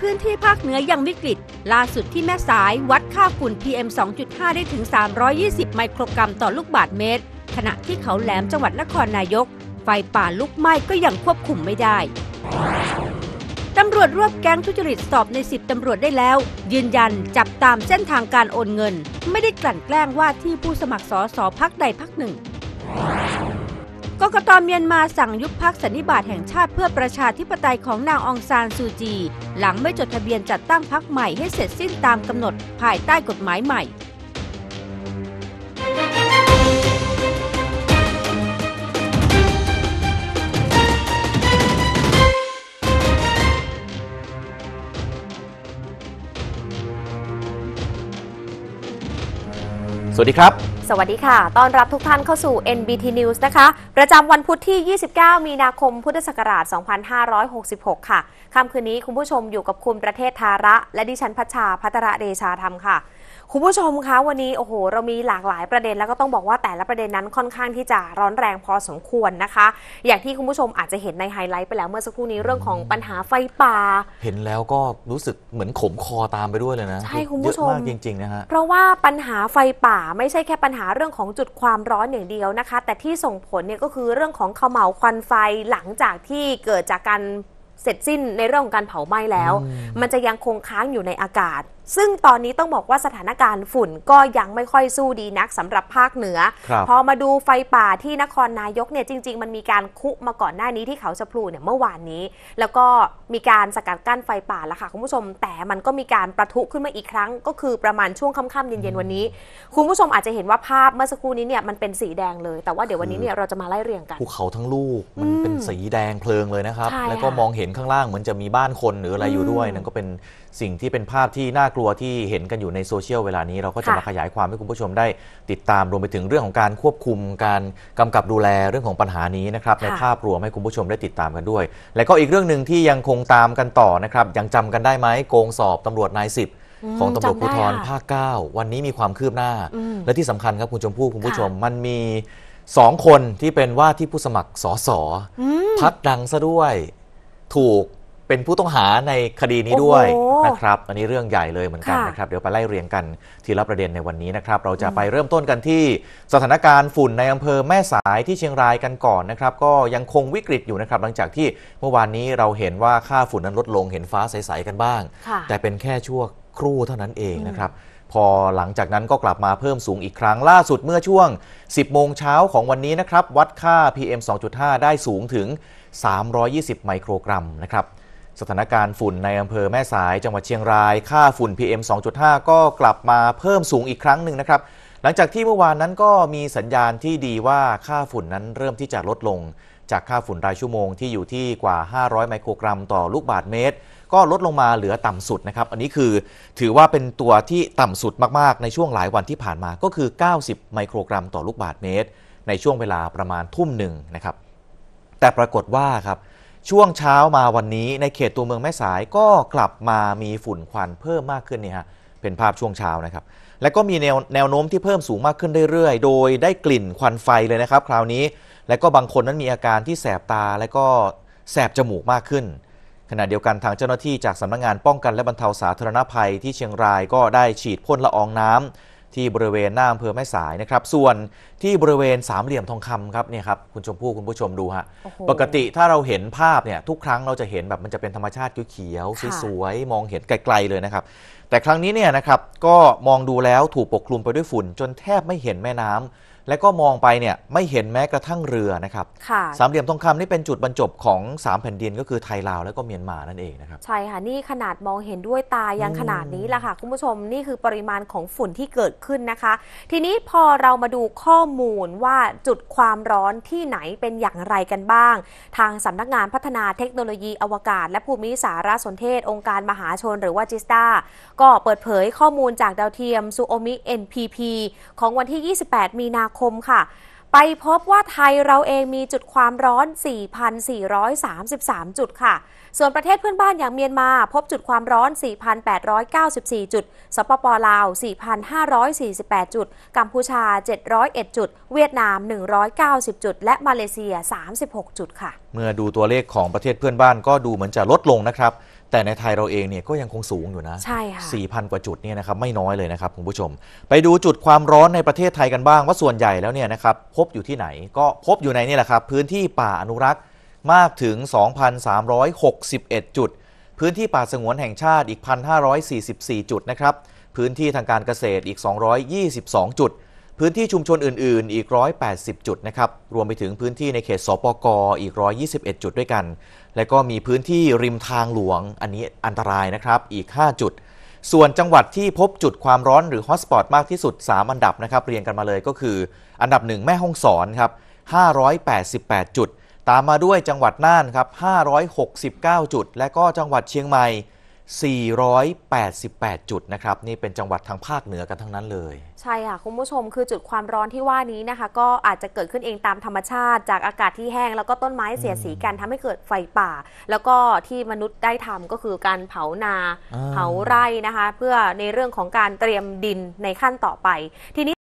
พื้นที่ภาคเหนือยังวิกฤต ล่าสุดที่แม่สาย วัดค่าฝุ่น PM 2.5 ได้ถึง 320 ไมโครกรัมต่อลูกบาทเมตร ขณะที่เขาแหลมจังหวัดนครนายก ไฟป่าลุกไหม้ก็ยังควบคุมไม่ได้ ตำรวจรวบแก๊งทุจริตสอบใน 10 ตำรวจได้แล้ว ยืนยันจับตามเส้นทางการโอนเงิน ไม่ได้กลั่นแกล้งว่าที่ผู้สมัครสอสอพักใดพักหนึ่งกกตเมียนมาสั่งยุบพักสันนิบาตแห่งชาติเพื่อประชาธิปไตยของนางองซานซูจี หลังไม่จดทะเบียนจัดตั้งพักใหม่ให้เสร็จสิ้นตามกำหนด ภายใต้กฎหมายใหม่ สวัสดีครับสวัสดีค่ะต้อนรับทุกท่านเข้าสู่ NBT News นะคะ ประจำวันพุธที่ 29 มีนาคมพุทธศักราช 2566 ค่ะ ค่ำคืนนี้คุณผู้ชมอยู่กับคุณประเทศทาระ และดิฉันพัชชาพัตระเดชาธรรมค่ะคุณผู้ชมคะวันนี้โอ้โห เรามีหลากหลายประเด็นแล้วก็ต้องบอกว่าแต่ละประเด็นนั้นค่อนข้างที่จะร้อนแรงพอสมควรนะคะ อย่างที่คุณผู้ชมอาจจะเห็นในไฮไลท์ไปแล้วเมื่อสักครู่นี้เรื่องของปัญหาไฟป่า เห็นแล้วก็รู้สึกเหมือนขมคอตามไปด้วยเลยนะใช่คุณผู้ชมมากจริงๆนะฮะเพราะว่าปัญหาไฟป่าไม่ใช่แค่ปัญหาเรื่องของจุดความร้อนอย่างเดียวนะคะ แต่ที่ส่งผลเนี่ยก็คือเรื่องของเขม่าวควันไฟหลังจากที่เกิดจากการเสร็จสิ้นในเรื่องของการเผาไหม้แล้ว มันจะยังคงค้างอยู่ในอากาศซึ่งตอนนี้ต้องบอกว่าสถานการณ์ฝุ่นก็ยังไม่ค่อยสู้ดีนัก สำหรับภาคเหนือ พอมาดูไฟป่าที่นครนายกเนี่ยจริง ๆ มันมีการคุมาก่อนหน้านี้ที่เขาสะพลูเนี่ยเมื่อวานนี้ แล้วก็มีการสกัดกั้นไฟป่าแล้วค่ะคุณผู้ชม แต่มันก็มีการประทุขึ้นมาอีกครั้ง ก็คือประมาณช่วงค่ำๆเย็น ๆวันนี้ คุณผู้ชมอาจจะเห็นว่าภาพเมื่อสักครู่นี้เนี่ยมันเป็นสีแดงเลยแต่ว่าเดี๋ยววันนี้เนี่ยเราจะมาไล่เรียงกันภูเขาทั้งลูกมันเป็นสีแดงเพลิงเลยนะครับแล้วก็มองเห็นข้างล่างเหมือนจะมีบ้านคนหรืออะไรอยู่ด้วยนั่นก็เป็นสิ่งที่เป็นภาพที่น่ากลัวที่เห็นกันอยู่ในโซเชียลเวลานี้เราก็จะมาขยายความให้คุณผู้ชมได้ติดตามรวมไปถึงเรื่องของการควบคุมการกำกับดูแลเรื่องของปัญหานี้นะครับในภาพรวมให้คุณผู้ชมได้ติดตามกันด้วย และก็อีกเรื่องหนึ่งที่ยังคงตามกันต่อนะครับ ยังจำกันได้ไหมโกงสอบตำรวจนายสิบของตำรวจภูธรภาค9 วันนี้มีความคืบหน้า และที่สำคัญครับคุณชมพู่คุณผู้ชม มันมีสองคนที่เป็นว่าที่ผู้สมัครสอสอพักดังซะด้วยถูกเป็นผู้ต้องหาในคดีนี้ด้วยนะครับ อันนี้เรื่องใหญ่เลยเหมือนกันนะครับ เดี๋ยวไปไล่เรียงกันทีละประเด็นในวันนี้นะครับ เราจะไปเริ่มต้นกันที่ สถานการณ์ฝุ่นในอำเภอแม่สายที่เชียงรายกันก่อนนะครับ ก็ยังคงวิกฤตอยู่นะครับ หลังจากที่เมื่อวานนี้เราเห็นว่าค่าฝุ่นนั้นลดลง เห็นฟ้าใสๆกันบ้าง แต่เป็นแค่ชั่วครู่เท่านั้นเองนะครับ พอหลังจากนั้นก็กลับมาเพิ่มสูงอีกครั้งล่าสุดเมื่อช่วง 10โมงเช้าของวันนี้นะครับ วัดค่า PM 2.5ได้สูงถึง 320 ไมโครกรัมนะครับสถานการณ์ฝุ่นในอำเภอแม่สายจังหวัดเชียงราย ค่าฝุ่น PM 2.5 ก็กลับมาเพิ่มสูงอีกครั้งหนึ่งนะครับ หลังจากที่เมื่อวานนั้นก็มีสัญญาณที่ดีว่าค่าฝุ่นนั้นเริ่มที่จะลดลงจากค่าฝุ่นรายชั่วโมงที่อยู่ที่กว่า 500 ไมโครกรัมต่อลูกบาศก์เมตร ก็ลดลงมาเหลือต่ำสุดนะครับ อันนี้คือถือว่าเป็นตัวที่ต่ำสุดมาก ๆ ในช่วงหลายวันที่ผ่านมาก็คือ 90 ไมโครกรัม ต่อลูกบาศก์เมตร ในช่วงเวลาประมาณทุ่มหนึ่งนะครับ แต่ปรากฏว่าครับช่วงเช้ามาวันนี้ในเขตตัวเมืองแม่สายก็กลับมามีฝุ่นควันเพิ่มมากขึ้นนี่ฮะเป็นภาพช่วงเช้านะครับและก็มีแนวแนวโน้มที่เพิ่มสูงมากขึ้นเรื่อยๆ โดยได้กลิ่นควันไฟเลยนะครับคราวนี้และก็บางคนนั้นมีอาการที่แสบตาและก็แสบจมูกมากขึ้น ขณะเดียวกันทางเจ้าหน้าที่จากสำนักงงานป้องกันและบรรเทาสาธารณภัยที่เชียงรายก็ได้ฉีดพ่นละอองน้ำที่บริเวณหน้าอำเภอแม่สายนะครับส่วนที่บริเวณสามเหลี่ยมทองคำครับเนี่ยครับคุณชมพู่คุณผู้ชมดูฮะปกติถ้าเราเห็นภาพเนี่ยทุกครั้งเราจะเห็นแบบมันจะเป็นธรรมชาติเขียวสคยสวยมองเห็น ไกลๆ เลยนะครับ แต่ครั้งนี้เนี่ยนะครับก็มองดูแล้วถูกปกคลุมไปด้วยฝุ่น จนแทบไม่เห็นแม่น้ำและก็มองไปเนี่ยไม่เห็นแม้กระทั่งเรือนะครับ สามเหลี่ยมทองคำนี่เป็นจุดบรรจบของ3แผ่นดินก็คือไทยลาวและก็เมียนมานั่นเองนะครับ ใช่ค่ะนี่ขนาดมองเห็นด้วยตายังขนาดนี้ละค่ะคุณผู้ชมนี่คือปริมาณของฝุ่นที่เกิดขึ้นนะคะ ทีนี้พอเรามาดูข้อมูลว่าจุดความร้อนที่ไหนเป็นอย่างไรกันบ้าง ทางสำนักงานพัฒนาเทคโนโลยีอวกาศ และภูมิสารสนเทศองค์การมหาชนหรือว่าจิสตาก็เปิดเผยข้อมูลจากดาวเทียมซูโอมิ NPP ของวันที่ 28 มีนาคคมค่ะ ไปพบว่าไทยเราเองมีจุดความร้อน 4,433 จุดค่ะส่วนประเทศเพื่อนบ้านอย่างเมียนมา พบจุดความร้อน 4,894 จุด สปปลาว 4,548 จุด กัมพูชา 701 จุด เวียดนาม 190 จุด และมาเลเซีย 36 จุดค่ะ เมื่อดูตัวเลขของประเทศเพื่อนบ้านก็ดูเหมือนจะลดลงนะครับ แต่ในไทยเราเองเนี่ยก็ยังคงสูงอยู่นะ ใช่ค่ะ 4,000 กว่าจุดเนี่ยนะครับไม่น้อยเลยนะครับคุณผู้ชม ไปดูจุดความร้อนในประเทศไทยกันบ้าง ว่าส่วนใหญ่แล้วเนี่ยนะครับพบอยู่ที่ไหน ก็พบอยู่ในนี่แหละครับพื้นที่ป่าอนุรักษ์มากถึง 2,361 จุด พื้นที่ป่าสงวนแห่งชาติอีก 1,544 จุดนะครับ พื้นที่ทางการเกษตรอีก 222 จุด พื้นที่ชุมชนอื่น ๆ อีก 180 จุดนะครับ รวมไปถึงพื้นที่ในเขตสปกอีก 121 จุดด้วยกัน และก็มีพื้นที่ริมทางหลวงอันนี้อันตรายนะครับอีก 5 จุด ส่วนจังหวัดที่พบจุดความร้อนหรือฮอตสปอตมากที่สุด 3 อันดับนะครับเรียงกันมาเลยก็คือ อันดับ1แม่ฮ่องสอนครับ 588 จุดตามมาด้วยจังหวัดน่านครับ 569 จุด และก็จังหวัดเชียงใหม่ 488 จุดนะครับนี่เป็นจังหวัดทางภาคเหนือกันทั้งนั้นเลย ใช่ค่ะคุณผู้ชมคือจุดความร้อนที่ว่านี้นะคะก็อาจจะเกิดขึ้นเองตามธรรมชาติ จากอากาศที่แห้งแล้วก็ต้นไม้เสียสีกันทำให้เกิดไฟป่า แล้วก็ที่มนุษย์ได้ทำก็คือการเผานาเผาไร่นะคะเพื่อในเรื่องของการเตรียมดินในขั้นต่อไปทีนี้